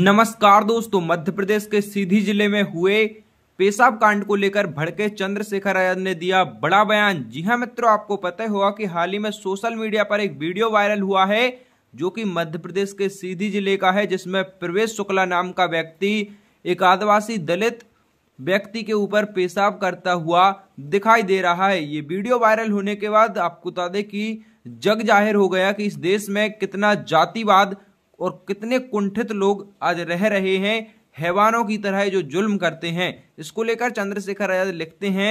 नमस्कार दोस्तों मध्य प्रदेश के सीधी जिले में हुए पेशाब कांड को लेकर भड़के चंद्रशेखर आजाद ने दिया बड़ा बयान जी हाँ मित्रों आपको पता होगा कि हाल ही में सोशल मीडिया पर एक वीडियो वायरल हुआ है जो कि मध्य प्रदेश के सीधी जिले का है जिसमें प्रवेश शुक्ला नाम का व्यक्ति एक आदिवासी दलित व्यक्ति के ऊपर पेशाब करता हुआ दिखाई दे रहा है ये वीडियो वायरल होने के बाद आपको बता दें कि जग जाहिर हो गया कि इस देश में कितना जातिवाद और कितने कुंठित लोग आज रह रहे हैं हैवानों की तरह जो जुल्म करते हैं इसको लेकर चंद्रशेखर आजाद लिखते हैं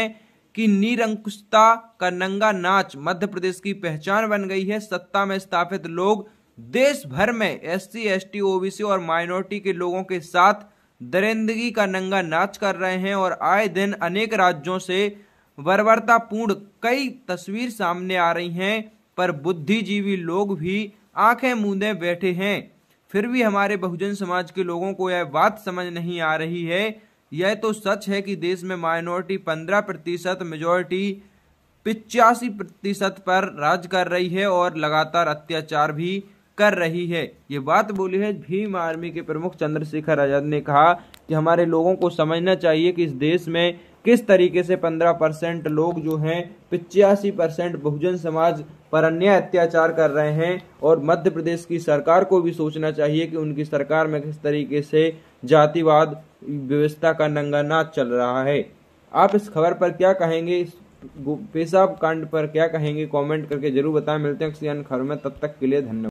कि निरंकुशता का नंगा नाच मध्य प्रदेश की पहचान बन गई है सत्ता में स्थापित लोग देश भर में S C S T OBC और माइनॉरिटी के लोगों के साथ दरिंदगी का नंगा नाच कर रहे हैं और आए दिन अनेक राज्यों से वरवरतापूर्ण कई तस्वीर सामने आ रही हैं पर बुद्धिजीवी लोग भी आंखें मूंदे बैठे हैं फिर भी हमारे बहुजन समाज के लोगों को यह बात समझ नहीं आ रही है यह तो सच है कि देश में माइनॉरिटी पंद्रह प्रतिशत मेजोरिटी पिचासी प्रतिशत पर राज कर रही है और लगातार अत्याचार भी कर रही है ये बात बोली है भीम आर्मी के प्रमुख चंद्रशेखर आजाद ने कहा कि हमारे लोगों को समझना चाहिए कि इस देश में किस तरीके से पंद्रह परसेंट लोग जो हैं पिचासी परसेंट बहुजन समाज पर अन्याय अत्याचार कर रहे हैं और मध्य प्रदेश की सरकार को भी सोचना चाहिए कि उनकी सरकार में किस तरीके से जातिवाद व्यवस्था का नंगा नाच चल रहा है आप इस खबर पर क्या कहेंगे इस पेशाब कांड पर क्या कहेंगे कमेंट करके जरूर बताएं मिलते हैं किसी अन्य खबर में तब तक के लिए धन्यवाद